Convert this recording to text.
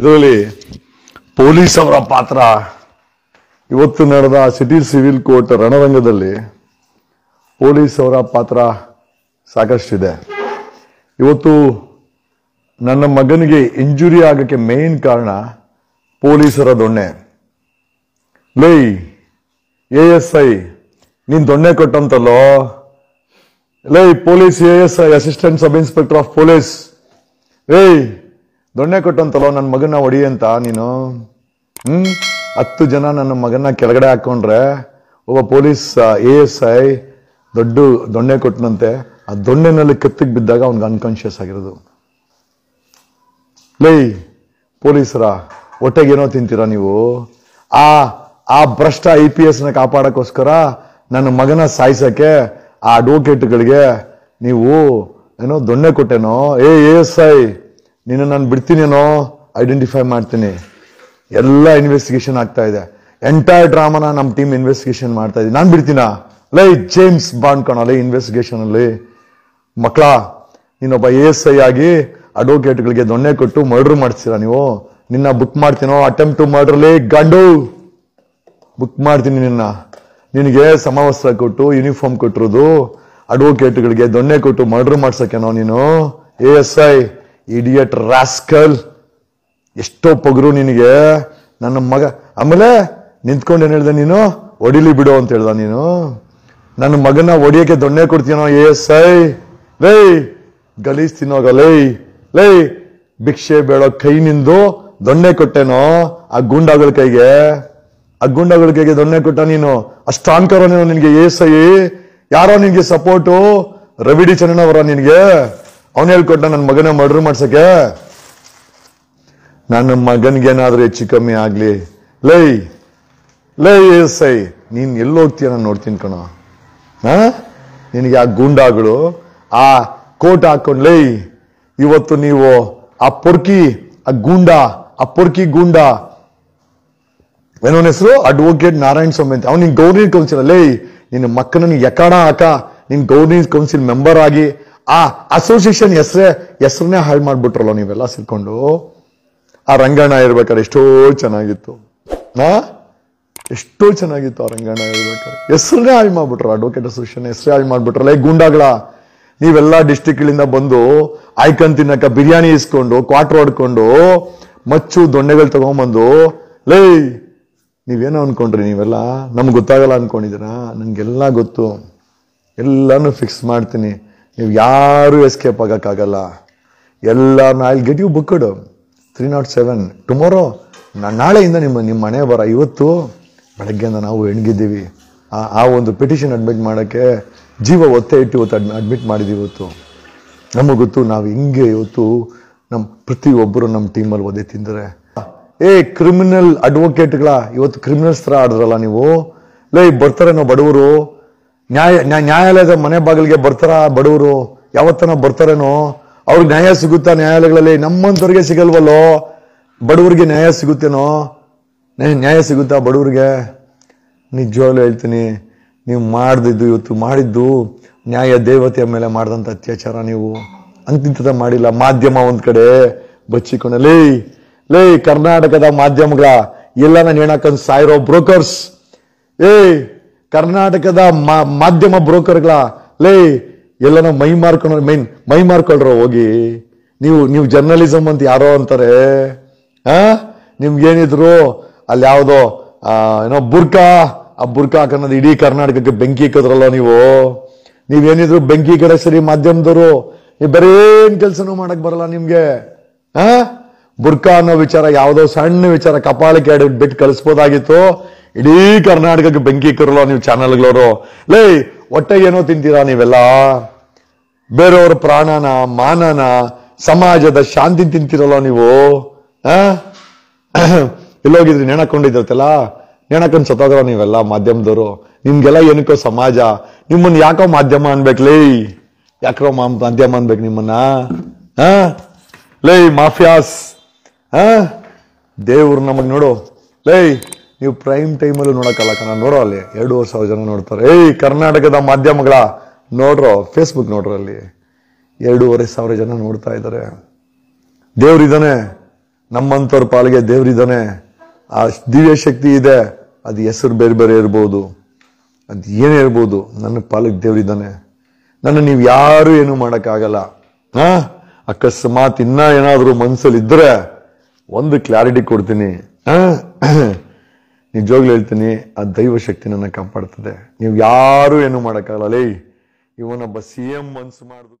ಇದರಲ್ಲಿ ಪೊಲೀಸ್ ಅವರ ಪಾತ್ರ ಇವತ್ತು ನಡೆದ ಸಿಟಿ ಸಿವಿಲ್ ಕೋರ್ಟ್ ರಣರಂಗದಲ್ಲಿ ಪೊಲೀಸ್ ಅವರ ಪಾತ್ರ ಸಾಕಷ್ಟಿದೆ ಇವತ್ತು ನನ್ನ ಮಗನಿಗೆ ಇಂಜುರಿ ಆಗಕ್ಕೆ ಮೇನ್ ಕಾರಣ ಪೊಲೀಸರ ದೊಣ್ಣೆ ಲೈ ಎ ಎಸ್ ಐ ನೀನ್ ದೊಣ್ಣೆ ಕೊಟ್ಟಂತಲ್ಲೋ ಲೈ police A S I assistant sub inspector of police ಏಯ್ ದೊಣ್ಣೆ ಕೊಟ್ಟಂತಲೋ ನನ್ನ ಮಗನ ಅಂತ ನೀನು ಹ್ಞೂ ಹತ್ತು ಜನ ನನ್ನ ಮಗನ ಕೆಳಗಡೆ ಹಾಕೊಂಡ್ರೆ ಒಬ್ಬ ಪೊಲೀಸ್ ಎ ಎಸ್ ಐ ದೊಡ್ಡ ದೊಣ್ಣೆ ಕೊಟ್ಟನಂತೆ ಆ ದೊಣ್ಣೆನಲ್ಲಿ ಕತ್ತಿಗೆ ಬಿದ್ದಾಗ ಅವ್ನಿಗೆ ಅನ್ಕಾನ್ಶಿಯಸ್ ಆಗಿರೋದು ಲೈ ಪೊಲೀಸರ ಹೊಟ್ಟೆಗೇನೋ ತಿಂತೀರಾ ನೀವು ಆ ಆ ಭ್ರಷ್ಟ ಐ ಪಿ ಎಸ್ನ ಕಾಪಾಡೋಕ್ಕೋಸ್ಕರ ನನ್ನ ಮಗನ ಸಾಯಿಸೋಕ್ಕೆ ಆ ಅಡ್ವೊಕೇಟ್ಗಳಿಗೆ ನೀವು ಏನೋ ದೊಣ್ಣೆ ಕೊಟ್ಟೇನೋ ಎ ಎಸ್ ಐ ನಿನ್ನ ನಾನು ಬಿಡ್ತೀನೇನೋ ಐಡೆಂಟಿಫೈ ಮಾಡ್ತೀನಿ ಎಲ್ಲ ಇನ್ವೆಸ್ಟಿಗೇಷನ್ ಆಗ್ತಾ ಇದೆ ಎಂಟೈರ್ ಡ್ರಾಮಾನ ನಮ್ಮ ಟೀಮ್ ಇನ್ವೆಸ್ಟಿಗೇಷನ್ ಮಾಡ್ತಾ ಇದ್ದೀನಿ ನಾನು ಬಿಡ್ತೀನ ಲೈ ಜೇಮ್ಸ್ ಬಾಂಡ್ ಲೈ ಇನ್ವೆಸ್ಟಿಗೇಷನ್ ಅಲ್ಲಿ ಮಕ್ಕಳ ನೀನೊಬ್ಬ ಎ ಎಸ್ ಐ ಆಗಿ ಅಡ್ವೊಕೇಟ್ಗಳಿಗೆ ದೊಣ್ಣೆ ಕೊಟ್ಟು ಮರ್ಡರ್ ಮಾಡ್ತೀರಾ ನೀವು ನಿನ್ನ ಬುಕ್ ಮಾಡ್ತೀನೋ ಅಟೆಂಪ್ಟ್ ಟು ಮರ್ಡ್ರಲ್ಲಿ ಗಂಡು ಬುಕ್ ಮಾಡ್ತೀನಿ ನಿನ್ನ ನಿನಗೆ ಸಮವಸ್ತ್ರ ಕೊಟ್ಟು ಯೂನಿಫಾರ್ಮ್ ಕೊಟ್ಟಿರೋದು ಅಡ್ವೊಕೇಟ್ಗಳಿಗೆ ದೊಣ್ಣೆ ಕೊಟ್ಟು ಮರ್ಡರ್ ಮಾಡ್ಸೋಕೇನೋ ನೀನು A S I idiot rascal ಎಷ್ಟೋ ಪಗರು ನಿನಗೆ ನನ್ನ ಮಗ ಆಮೇಲೆ ನಿಂತ್ಕೊಂಡು ಏನು ಹೇಳ್ದೆ ನೀನು ಹೊಡಿಲಿ ಬಿಡು ಅಂತ ಹೇಳ್ದ ನೀನು ನನ್ನ ಮಗನ ಒಡಿಯೋಕೆ ದೊಣ್ಣೆ ಕೊಡ್ತೀನೋ ಏ ಸೈ ಲೈ ಗಲೀಸ್ ತಿನ್ನೋಗ ಲೈ ಲೈ ಭಿಕ್ಷೆ ಬೇಡೋ ಕೈ ನಿಂದು ದೊಣ್ಣೆ ಕೊಟ್ಟೇನೋ ಆ ಗುಂಡಾಗಳ ಕೈಗೆ ಆ ಗುಂಡಗಳ ಕೈಗೆ ದೊಣ್ಣೆ ಕೊಟ್ಟ ನೀನು ಅಷ್ಟು ಅಹಂಕಾರ ನೀನು ನಿನಗೆ ಏ ಸೈ ಯಾರೋ ನಿನಗೆ ಸಪೋರ್ಟು ರವಿಡಿ ಚನ್ನಣ್ಣವರ ನಿನಗೆ ಅವನು ಹೇಳ್ಕೊಟ್ಟ ನನ್ನ ಮಗನ ಮರ್ಡರ್ ಮಾಡ್ಸಕ್ಕೆ ನನ್ನ ಮಗನಿಗೇನಾದ್ರೂ ಹೆಚ್ಚು ಕಮ್ಮಿ ಆಗಲಿ ಲೈ ಲೈ ಎಸ್ ಐ ನೀನ್ ಎಲ್ಲಿ ಹೋಗ್ತೀಯ ನಾನು ನೋಡ್ತೀನಿ ಕಣ ನಿನಗೆ ಆ ಗೂಂಡಾಗಳು ಆ ಕೋಟ್ ಹಾಕೊಂಡು ಲೈ ಇವತ್ತು ನೀವು ಆ ಪೊರ್ಕಿ ಆ ಗೂಂಡ ಆ ಪೊರ್ಕಿ ಗೂಂಡ ಏನೋನ್ ಹೆಸರು ಅಡ್ವೊಕೇಟ್ ನಾರಾಯಣ ಸ್ವಾಮಿ ಅಂತ ಅವ್ನು ನಿನ್ ಕೌನ್ಸಿಲ್ ಲೈ ನಿನ್ನ ಮಕ್ಕಳನ್ನ ಯಕಾಣ ಹಾಕ ನಿನ್ ಗೌರ್ನಿಂಗ್ ಕೌನ್ಸಿಲ್ ಮೆಂಬರ್ ಆಗಿ ಆ ಅಸೋಸಿಯೇಷನ್ ಹೆಸರೇ ಹೆಸ್ರನ್ನೇ ಹಾಳು ಮಾಡ್ಬಿಟ್ರಲ್ಲ ನೀವೆಲ್ಲ ಸಿಕ್ಕೊಂಡು ಆ ರಂಗಣ್ಣ ಇರ್ಬೇಕಾದ್ರೆ ಎಷ್ಟೋ ಚೆನ್ನಾಗಿತ್ತು ನಾ ಎಷ್ಟೋ ಚೆನ್ನಾಗಿತ್ತು ಆ ರಂಗಣ್ಣ ಇರ್ಬೇಕಾದ್ರೆ ಹೆಸರನ್ನೇ ಹಾಳು ಮಾಡ್ಬಿಟ್ರ ಅಡ್ವೊಕೇಟ್ ಅಸೋಸಿಯೇಷನ್ ಹೆಸ್ರೇ ಹಾಳು ಮಾಡ್ಬಿಟ್ರಲ್ಲ ಈ ಗುಂಡಾಗಳ ನೀವೆಲ್ಲ ಡಿಸ್ಟಿಕ್ಗಳಿಂದ ಬಂದು ಆಯ್ಕನ್ ತಿನ್ನಕ ಬಿರಿಯಾನಿ ಇಸ್ಕೊಂಡು ಕ್ವಾಟ್ರ್ ಹೊಡ್ಕೊಂಡು ಮಚ್ಚು ದೊಣ್ಣೆಗಳು ತಗೊಂಬಂದು ಲೈ ನೀವೇನೋ ಅನ್ಕೊಂಡ್ರಿ ನೀವೆಲ್ಲ ನಮ್ಗೆ ಗೊತ್ತಾಗಲ್ಲ ಅನ್ಕೊಂಡಿದ್ದೀರಾ ನನಗೆಲ್ಲ ಗೊತ್ತು ಎಲ್ಲನೂ ಫಿಕ್ಸ್ ಮಾಡ್ತೀನಿ ನೀವು ಯಾರೂ ಎಸ್ಕೇಪ್ ಆಗೋಕ್ಕಾಗಲ್ಲ ಎಲ್ಲ ನಾಯಿಲ್ get you booked three nought seven tomorrow ನಾಳೆಯಿಂದ ನಿಮ್ಮ ನಿಮ್ಮ ಮನೆ ಬರ ಇವತ್ತು ಬೆಳಗ್ಗೆಯಿಂದ ನಾವು ಹೆಣ್ಗಿದ್ದೀವಿ ಆ ಒಂದು ಪಿಟಿಷನ್ ಅಡ್ಮಿಟ್ ಮಾಡೋಕ್ಕೆ ಜೀವ ಒತ್ತೆ ಇಟ್ಟು ಇವತ್ತು ಅಡ್ ಅಡ್ಮಿಟ್ ಮಾಡಿದ್ದೀವಿ ಇವತ್ತು ನಮಗೆ ಗೊತ್ತು ನಾವು ಹಿಂಗೆ ಇವತ್ತು ನಮ್ಮ ಪ್ರತಿಯೊಬ್ಬರು ನಮ್ಮ ಟೀಮಲ್ಲಿ ಒದೆ ತಿಂದರೆ ಏ ಕ್ರಿಮಿನಲ್ ಅಡ್ವೊಕೇಟ್ಗಳ ಇವತ್ತು ಕ್ರಿಮಿನಲ್ಸ್ ಥರ ಆಡ್ರಲ್ಲ ನೀವು ಲೈ ನಾವು ಬಡವರು ನ್ಯಾಯ ನ್ಯಾಯಾಲಯದ ಮನೆ ಬಾಗಿಲಿಗೆ ಬರ್ತಾರ ಬಡವರು ಯಾವತ್ತನ ಬರ್ತಾರೇನೋ ಅವ್ರಿಗೆ ನ್ಯಾಯ ಸಿಗುತ್ತಾ ನ್ಯಾಯಾಲಯಗಳಲ್ಲಿ ನಮ್ಮಂತವ್ರಿಗೆ ಸಿಗಲ್ವಲ್ಲೋ ಬಡವರಿಗೆ ನ್ಯಾಯ ಸಿಗುತ್ತೇನೋ ನ್ಯಾಯ ಸಿಗುತ್ತಾ ಬಡವರಿಗೆ ನಿಜವಾಗ್ಲೂ ಹೇಳ್ತೀನಿ ನೀವು ಮಾಡ್ದಿದ್ದು ಇವತ್ತು ಮಾಡಿದ್ದು ನ್ಯಾಯ ದೇವತೆಯ ಮೇಲೆ ಮಾಡಿದಂಥ ಅತ್ಯಾಚಾರ ನೀವು ಅಂತಿಂತದ ಮಾಡಿಲ್ಲ ಮಾಧ್ಯಮ ಒಂದು ಕಡೆ ಬಚ್ಚಿಕೊಂಡ ಲೇ ಲೇ ಕರ್ನಾಟಕದ ಮಾಧ್ಯಮಗಳ ಎಲ್ಲ ನಾನು ಹೇಳಕ್ಕಂದು ಸಾಯಿರೋ ಬ್ರೋಕರ್ಸ್ ಏಯ್ ಕರ್ನಾಟಕದ ಮಾಧ್ಯಮ ಬ್ರೋಕರ್ಗಳ ಲೇ ಎಲ್ಲನೋ ಮೈ ಮಾರ್ಕೊಂಡು ಮೈನ್ ಮೈ ಮಾರ್ಕೊಳ್ರ ಹೋಗಿ ನೀವು ನೀವು ಜರ್ನಲಿಸಮ್ ಅಂತ ಯಾರೋ ಅಂತಾರೆ ಆ ಏನಿದ್ರು ಅಲ್ಲಿ ಯಾವುದೋ ಏನೋ ಬುರ್ಕಾ ಆ ಬುರ್ಕಾ ಹಾಕೋದು ಇಡೀ ಕರ್ನಾಟಕಕ್ಕೆ ಬೆಂಕಿ ಕದ್ರಲ್ಲ ನೀವು ನೀವೇನಿದ್ರು ಬೆಂಕಿ ಕಡೆ ಸರಿ ಮಾಧ್ಯಮದವರು ನೀವು ಬರೇನ್ ಕೆಲಸನೂ ಮಾಡಕ್ ಬರಲ್ಲ ನಿಮ್ಗೆ ಆ ಬುರ್ಕಾ ಅನ್ನೋ ವಿಚಾರ ಯಾವುದೋ ಸಣ್ಣ ವಿಚಾರ ಕಪಾಳಕ್ಕೆ ಎರಡು ಬಿಟ್ಟು ಕಳಿಸ್ಬೋದಾಗಿತ್ತು ಇಡೀ ಕರ್ನಾಟಕಕ್ಕೆ ಬೆಂಕಿ ಕರಲ್ಲ ನೀವು ಚಾನಲ್ಗಳವರು ಲೇ ಹೊಟ್ಟೆಗೇನೋ ತಿಂತೀರಾ ನೀವೆಲ್ಲ ಬೇರೆಯವ್ರ ಪ್ರಾಣನ ಮಾನನ ಸಮಾಜದ ಶಾಂತಿ ತಿಂತಿರಲ್ಲ ನೀವು ಇಲ್ಲೋಗಿದ್ರಿ ನೆಣಕೊಂಡಿದ್ರತ್ತಲ್ಲ ನೆಣಕೊಂಡು ಸತ್ತೋದ್ರ ನೀವೆಲ್ಲ ಮಾಧ್ಯಮದವರು ನಿಮ್ಗೆಲ್ಲ ಏನಕ್ಕೋ ಸಮಾಜ ನಿಮ್ಮನ್ನ ಯಾಕೋ ಮಾಧ್ಯಮ ಅನ್ಬೇಕು ಲೈ ಯಾಕೋ ಮಾಧ್ಯಮ ಅನ್ಬೇಕು ನಿಮ್ಮನ್ನ ಆ ಲೇ ಮಾಫಿಯಾಸ್ ಹ ದೇವ್ರು ನಮಗ್ ನೋಡು ಲೇ ನೀವು ಪ್ರೈಮ್ ಟೈಮಲ್ಲೂ ನೋಡೋಕ್ಕಲ್ಲ ಕಣ ನೋಡೋ ಅಲ್ಲಿ ಎರಡೂವರೆ ಸಾವಿರ ಜನ ನೋಡ್ತಾರೆ ಏಯ್ ಕರ್ನಾಟಕದ ಮಾಧ್ಯಮಗಳ ನೋಡ್ರೋ ಫೇಸ್ಬುಕ್ ನೋಡ್ರಿ ಅಲ್ಲಿ ಎರಡೂವರೆ ಸಾವಿರ ಜನ ನೋಡ್ತಾ ಇದ್ದಾರೆ ದೇವ್ರಿದ್ದಾನೆ ನಮ್ಮಂಥವ್ರ ಪಾಲಿಗೆ ದೇವ್ರಿದ್ದಾನೆ ಆ ದಿವ್ಯ ಶಕ್ತಿ ಇದೆ ಅದು ಹೆಸರು ಬೇರೆ ಬೇರೆ ಇರ್ಬೋದು ಅದು ಏನೇ ಇರ್ಬೋದು ನನ್ನ ಪಾಲಿಗೆ ದೇವ್ರಿದ್ದಾನೆ ನನ್ನ ನೀವು ಯಾರು ಏನು ಮಾಡೋಕ್ಕಾಗಲ್ಲ ಹಾಂ ಅಕಸ್ಮಾತ್ ಇನ್ನೂ ಏನಾದರೂ ಮನಸ್ಸಲ್ಲಿ ಇದ್ದರೆ ಒಂದು ಕ್ಲಾರಿಟಿ ಕೊಡ್ತೀನಿ ಹಾಂ ನಿಜವಾಗ್ಲೂ ಹೇಳ್ತೀನಿ ಆ ದೈವ ಶಕ್ತಿ ನನ್ನ ಕಾಪಾಡ್ತದೆ ನೀವು ಯಾರು ಏನು ಮಾಡೋಕ್ಕಾಗಲ್ಲ ಲೇ ಇವನೊಬ್ಬ ಸಿ ಎಂ ಮನ್ಸು ಮಾಡಿದ್ರು